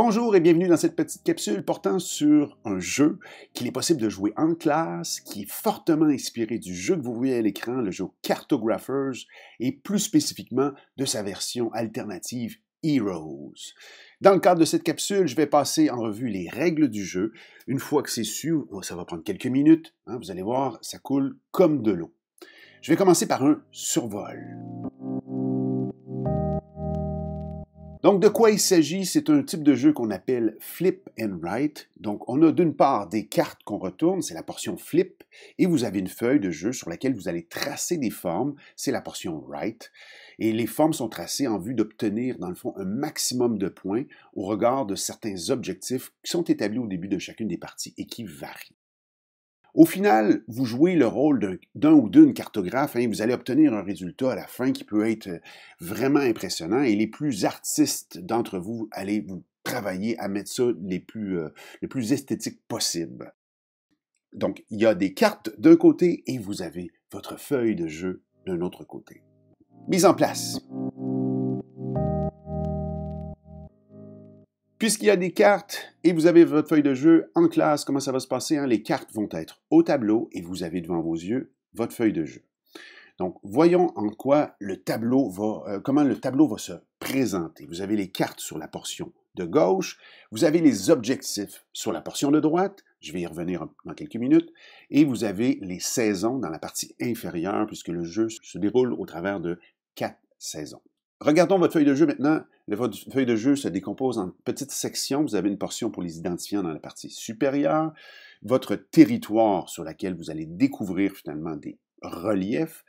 Bonjour et bienvenue dans cette petite capsule portant sur un jeu qu'il est possible de jouer en classe, qui est fortement inspiré du jeu que vous voyez à l'écran, le jeu Cartographers, et plus spécifiquement de sa version alternative Heroes. Dans le cadre de cette capsule, je vais passer en revue les règles du jeu. Une fois que c'est su, oh, ça va prendre quelques minutes, hein, vous allez voir, ça coule comme de l'eau. Je vais commencer par un survol. Donc de quoi il s'agit C'est un type de jeu qu'on appelle flip and write. Donc on a d'une part des cartes qu'on retourne, c'est la portion flip, et vous avez une feuille de jeu sur laquelle vous allez tracer des formes, c'est la portion write. Et les formes sont tracées en vue d'obtenir dans le fond un maximum de points au regard de certains objectifs qui sont établis au début de chacune des parties et qui varient. Au final, vous jouez le rôle d'un ou d'une cartographe, hein, et vous allez obtenir un résultat à la fin qui peut être euh, vraiment impressionnant et les plus artistes d'entre vous allez vous travailler à mettre ça euh, le plus, esthétique les plus esthétiques Donc, il y a des cartes d'un côté et vous avez votre feuille de jeu d'un autre côté. Mise en place. Puisqu'il y a des cartes et vous avez votre feuille de jeu en classe, comment ça va se passer? Hein? Les cartes vont être au tableau et vous avez devant vos yeux votre feuille de jeu. Donc, voyons en quoi le tableau va, euh, comment le tableau va se présenter. Vous avez les cartes sur la portion de gauche, vous avez les objectifs sur la portion de droite, je vais y revenir dans quelques minutes, et vous avez les saisons dans la partie inférieure, puisque le jeu se déroule au travers de quatre saisons. Regardons votre feuille de jeu maintenant. Votre feuille de jeu se décompose en petites sections. Vous avez une portion pour les identifiants dans la partie supérieure, votre territoire sur laquelle vous allez découvrir finalement des reliefs.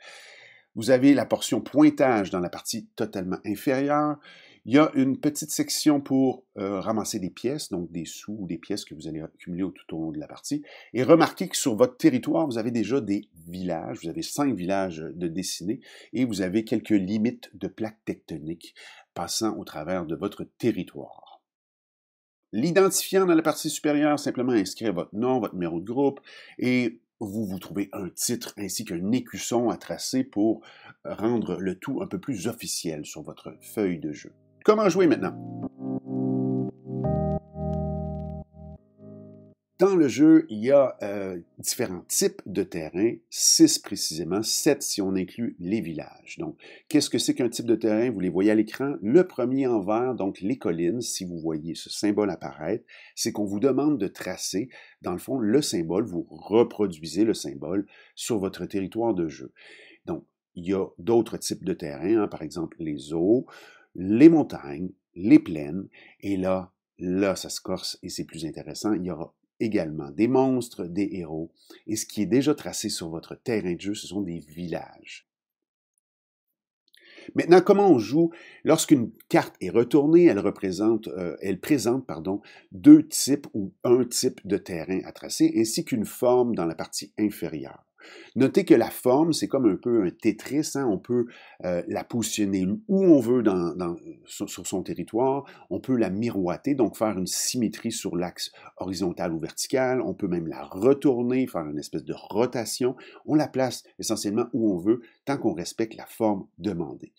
Vous avez la portion pointage dans la partie totalement inférieure. Il y a une petite section pour euh, ramasser des pièces, donc des sous ou des pièces que vous allez accumuler tout au long de la partie. Et remarquez que sur votre territoire, vous avez déjà des villages. Vous avez cinq villages euh, de dessinés et vous avez quelques limites de plaques tectoniques passant au travers de votre territoire. L'identifiant dans la partie supérieure, simplement inscrire votre nom, votre numéro de groupe et vous vous trouvez un titre ainsi qu'un écusson à tracer pour rendre le tout un peu plus officiel sur votre feuille de jeu. Comment jouer maintenant? Dans le jeu, il y a euh, différents types de terrains, six précisément, sept si on inclut les villages. Donc, qu'est-ce que c'est qu'un type de terrain? Vous les voyez à l'écran. Le premier en vert, donc les collines, si vous voyez ce symbole apparaître, c'est qu'on vous demande de tracer, dans le fond, le symbole, vous reproduisez le symbole sur votre territoire de jeu. Donc, il y a d'autres types de terrains, hein, par exemple les eaux, les montagnes, les plaines, et là, là, ça se corse et c'est plus intéressant. Il y aura également des monstres, des héros, et ce qui est déjà tracé sur votre terrain de jeu, ce sont des villages. Maintenant, comment on joue Lorsqu'une carte est retournée, elle représente, euh, elle présente, pardon, deux types ou un type de terrain à tracer, ainsi qu'une forme dans la partie inférieure. Notez que la forme, c'est comme un peu un Tetris, hein. on peut euh, la positionner où on veut sur, son territoire, on peut la miroiter, donc faire une symétrie sur l'axe horizontal ou vertical, on peut même la retourner, faire une espèce de rotation, on la place essentiellement où on veut, tant qu'on respecte la forme demandée.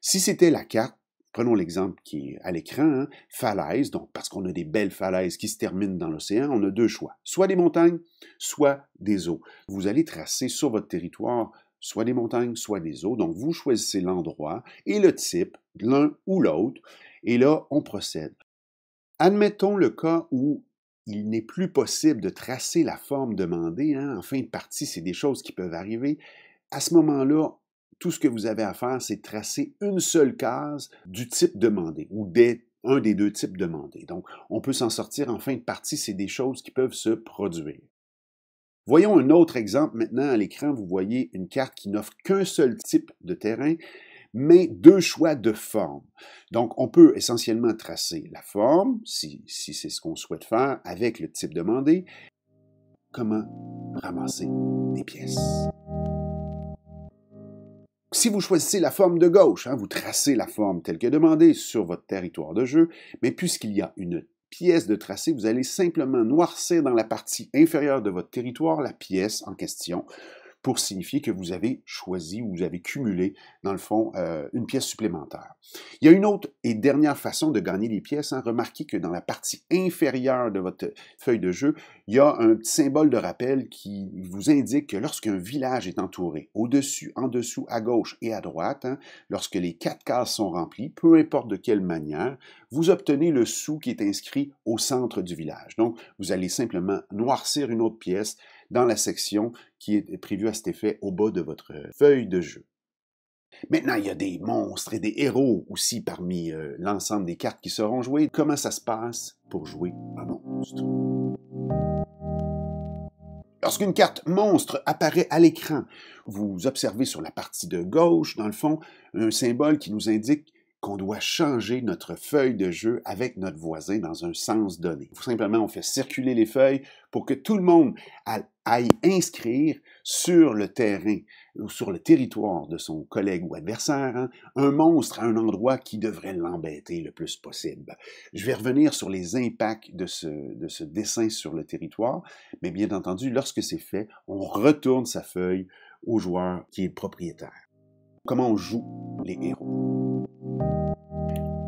Si c'était la carte, Prenons l'exemple qui est à l'écran, falaises, hein, falaise, donc parce qu'on a des belles falaises qui se terminent dans l'océan, on a deux choix, soit des montagnes, soit des eaux. Vous allez tracer sur votre territoire soit des montagnes, soit des eaux, donc vous choisissez l'endroit et le type, l'un ou l'autre, et là, on procède. Admettons le cas où il n'est plus possible de tracer la forme demandée, hein. en fin de partie, c'est des choses qui peuvent arriver. À ce moment-là, tout ce que vous avez à faire, c'est tracer une seule case du type demandé ou d'un un des deux types demandés. Donc, on peut s'en sortir en fin de partie, c'est des choses qui peuvent se produire. Voyons un autre exemple maintenant à l'écran. Vous voyez une carte qui n'offre qu'un seul type de terrain, mais deux choix de forme. Donc, on peut essentiellement tracer la forme, si c'est ce qu'on souhaite faire, avec le type demandé. Comment ramasser des pièces. Si vous choisissez la forme de gauche, hein, vous tracez la forme telle que demandée sur votre territoire de jeu, mais puisqu'il y a une pièce de tracé, vous allez simplement noircir dans la partie inférieure de votre territoire la pièce en question pour signifier que vous avez choisi ou vous avez cumulé, dans le fond, euh, une pièce supplémentaire. Il y a une autre et dernière façon de gagner les pièces. Hein. Remarquez que dans la partie inférieure de votre feuille de jeu, il y a un petit symbole de rappel qui vous indique que lorsqu'un village est entouré, au-dessus, en dessous, à gauche et à droite, hein, lorsque les quatre cases sont remplies, peu importe de quelle manière, vous obtenez le sou qui est inscrit au centre du village. Donc, vous allez simplement noircir une autre pièce dans la section qui est prévue à cet effet au bas de votre euh, feuille de jeu. Maintenant, il y a des monstres et des héros aussi parmi euh, l'ensemble des cartes qui seront jouées. Comment ça se passe pour jouer un monstre Lorsqu'une carte monstre apparaît à l'écran, vous observez sur la partie de gauche, dans le fond, un symbole qui nous indique qu'on doit changer notre feuille de jeu avec notre voisin dans un sens donné. simplement, on fait circuler les feuilles pour que tout le monde aille inscrire sur le terrain ou sur le territoire de son collègue ou adversaire hein, un monstre à un endroit qui devrait l'embêter le plus possible. Je vais revenir sur les impacts de ce, de ce dessin sur le territoire, mais bien entendu, lorsque c'est fait, on retourne sa feuille au joueur qui est propriétaire. Comment on joue les héros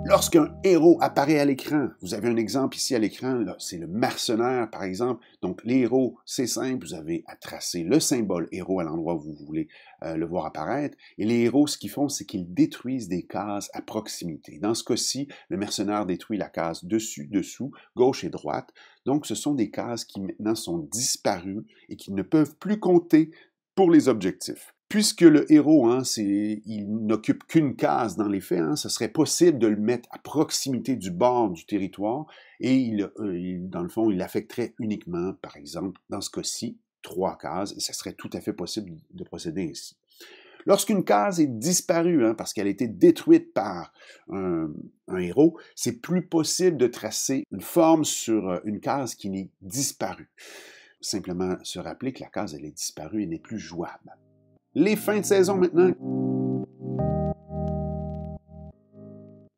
Lorsqu'un héros apparaît à l'écran, vous avez un exemple ici à l'écran, c'est le mercenaire par exemple. Donc l'héros, c'est simple, vous avez à tracer le symbole héros à l'endroit où vous voulez euh, le voir apparaître. Et les héros, ce qu'ils font, c'est qu'ils détruisent des cases à proximité. Dans ce cas-ci, le mercenaire détruit la case dessus, dessous, gauche et droite. Donc ce sont des cases qui maintenant sont disparues et qui ne peuvent plus compter pour les objectifs. Puisque le héros, hein, il n'occupe qu'une case dans les faits, hein, ce serait possible de le mettre à proximité du bord du territoire et il, euh, dans le fond, il affecterait uniquement, par exemple, dans ce cas-ci, trois cases et ce serait tout à fait possible de procéder ainsi. Lorsqu'une case est disparue, hein, parce qu'elle a été détruite par un, un héros, c'est plus possible de tracer une forme sur euh, une case qui n'est disparue. Simplement se rappeler que la case, elle est disparue et n'est plus jouable les fins de saison maintenant.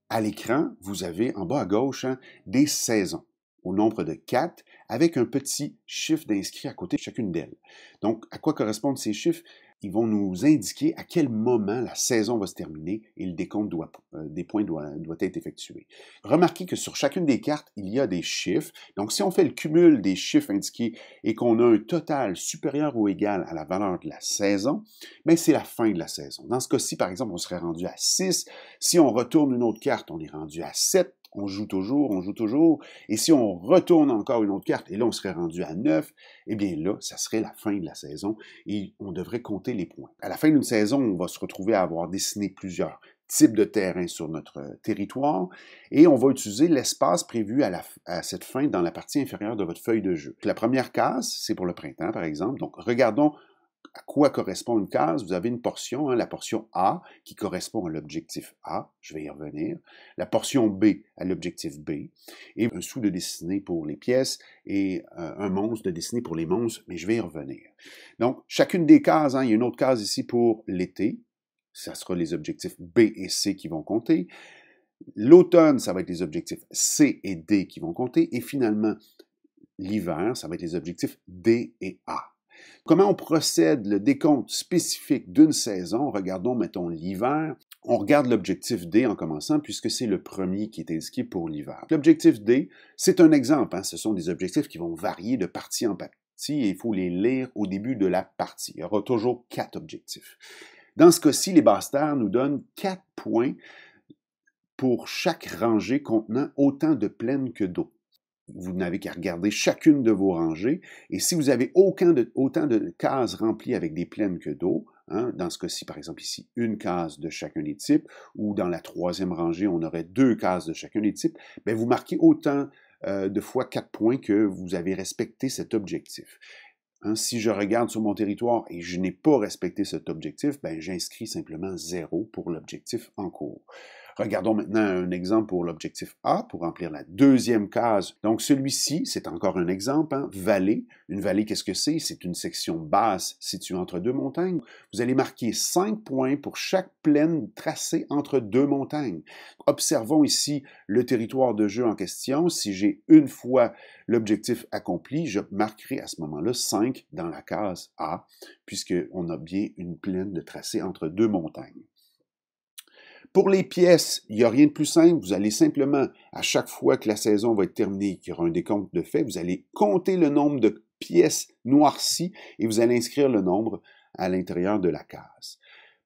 À l'écran, vous avez en bas à gauche hein, des saisons au nombre de quatre, avec un petit chiffre d'inscrit à côté de chacune d'elles. Donc, à quoi correspondent ces chiffres? ils vont nous indiquer à quel moment la saison va se terminer et le décompte euh, des points doit, être effectué. Remarquez que sur chacune des cartes, il y a des chiffres. Donc, si on fait le cumul des chiffres indiqués et qu'on a un total supérieur ou égal à la valeur de la saison, mais ben, c'est la fin de la saison. Dans ce cas-ci, par exemple, on serait rendu à 6. Si on retourne une autre carte, on est rendu à 7 on joue toujours, on joue toujours. Et si on retourne encore une autre carte, et là on serait rendu à 9, eh bien là, ça serait la fin de la saison et on devrait compter les points. À la fin d'une saison, on va se retrouver à avoir dessiné plusieurs types de terrains sur notre territoire et on va utiliser l'espace prévu à, la, à cette fin dans la partie inférieure de votre feuille de jeu. La première case, c'est pour le printemps par exemple. Donc regardons à quoi correspond une case Vous avez une portion, hein, la portion A, qui correspond à l'objectif A, je vais y revenir, la portion B à l'objectif B, et un sou de dessiner pour les pièces et euh, un monstre de dessiner pour les monstres, mais je vais y revenir. Donc, chacune des cases, hein, il y a une autre case ici pour l'été, ça sera les objectifs B et C qui vont compter. L'automne, ça va être les objectifs C et D qui vont compter. Et finalement, l'hiver, ça va être les objectifs D et A. Comment on procède le décompte spécifique d'une saison? Regardons, mettons, l'hiver. On regarde l'objectif D en commençant, puisque c'est le premier qui est indiqué pour l'hiver. L'objectif D, c'est un exemple. Hein. Ce sont des objectifs qui vont varier de partie en partie et il faut les lire au début de la partie. Il y aura toujours quatre objectifs. Dans ce cas-ci, les bastards nous donnent quatre points pour chaque rangée contenant autant de plaines que d'eau vous n'avez qu'à regarder chacune de vos rangées. Et si vous avez aucun de, autant de cases remplies avec des plaines que d'eau, hein, dans ce cas-ci, par exemple ici, une case de chacun des types, ou dans la troisième rangée, on aurait deux cases de chacun des types, ben vous marquez autant euh, de fois quatre points que vous avez respecté cet objectif. Hein, si je regarde sur mon territoire et je n'ai pas respecté cet objectif, ben, j'inscris simplement zéro pour l'objectif en cours. Regardons maintenant un exemple pour l'objectif A pour remplir la deuxième case. Donc celui-ci, c'est encore un exemple, hein, vallée. Une vallée, qu'est-ce que c'est? C'est une section basse située entre deux montagnes. Vous allez marquer 5 points pour chaque plaine tracée entre deux montagnes. Observons ici le territoire de jeu en question. Si j'ai une fois l'objectif accompli, je marquerai à ce moment-là 5 dans la case A, puisqu'on a bien une plaine de tracé entre deux montagnes. Pour les pièces, il n'y a rien de plus simple. Vous allez simplement, à chaque fois que la saison va être terminée, qu'il y aura un décompte de fait, vous allez compter le nombre de pièces noircies et vous allez inscrire le nombre à l'intérieur de la case.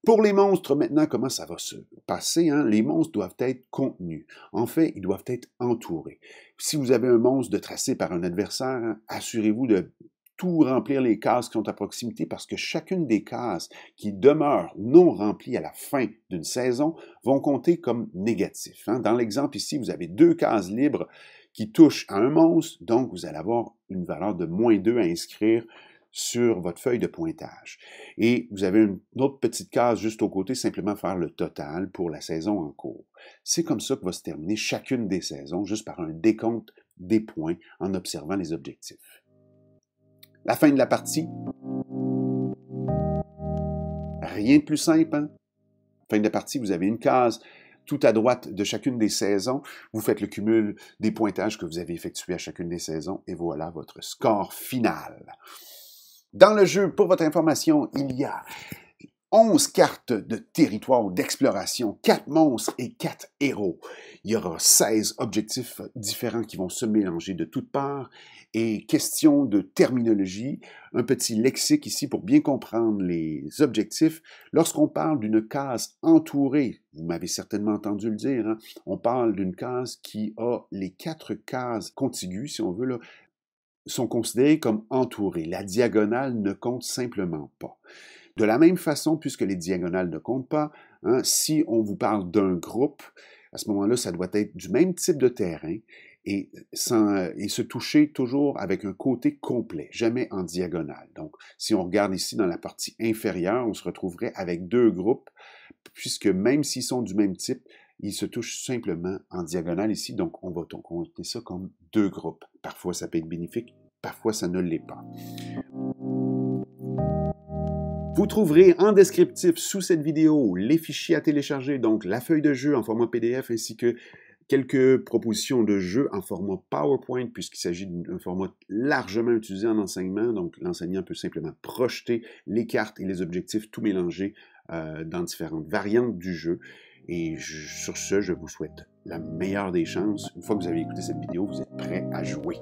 Pour les monstres, maintenant, comment ça va se passer? Hein? Les monstres doivent être contenus. En fait, ils doivent être entourés. Si vous avez un monstre de tracé par un adversaire, hein, assurez-vous de tout remplir les cases qui sont à proximité parce que chacune des cases qui demeurent non remplies à la fin d'une saison vont compter comme négatif. Hein. Dans l'exemple ici, vous avez deux cases libres qui touchent à un monstre, donc vous allez avoir une valeur de moins 2 à inscrire sur votre feuille de pointage. Et vous avez une autre petite case juste au côté, simplement faire le total pour la saison en cours. C'est comme ça que va se terminer chacune des saisons, juste par un décompte des points en observant les objectifs la fin de la partie. Rien de plus simple. Hein? Fin de la partie, vous avez une case tout à droite de chacune des saisons. Vous faites le cumul des pointages que vous avez effectués à chacune des saisons et voilà votre score final. Dans le jeu, pour votre information, il y a 11 cartes de territoire d'exploration, 4 monstres et 4 héros. Il y aura 16 objectifs différents qui vont se mélanger de toutes parts et question de terminologie, un petit lexique ici pour bien comprendre les objectifs. Lorsqu'on parle d'une case entourée, vous m'avez certainement entendu le dire, hein, on parle d'une case qui a les quatre cases contiguës, si on veut, sont considérées comme entourées. La diagonale ne compte simplement pas. De la même façon, puisque les diagonales ne comptent pas, hein, si on vous parle d'un groupe, à ce moment-là, ça doit être du même type de terrain et, se toucher toujours avec un côté complet, jamais en diagonale. Donc, si on regarde ici dans la partie inférieure, on se retrouverait avec deux groupes, puisque même s'ils sont du même type, ils se touchent simplement en diagonale ici. Donc, on va compter ça comme deux groupes. Parfois, ça peut être bénéfique, parfois, ça ne l'est pas. Vous trouverez en descriptif sous cette vidéo les fichiers à télécharger, donc la feuille de jeu en format PDF ainsi que quelques propositions de jeux en format PowerPoint, puisqu'il s'agit d'un format largement utilisé en enseignement. Donc, l'enseignant peut simplement projeter les cartes et les objectifs tout mélangés euh, dans différentes variantes du jeu. Et sur ce, je vous souhaite la meilleure des chances. Une fois que vous avez écouté cette vidéo, vous êtes prêt à jouer.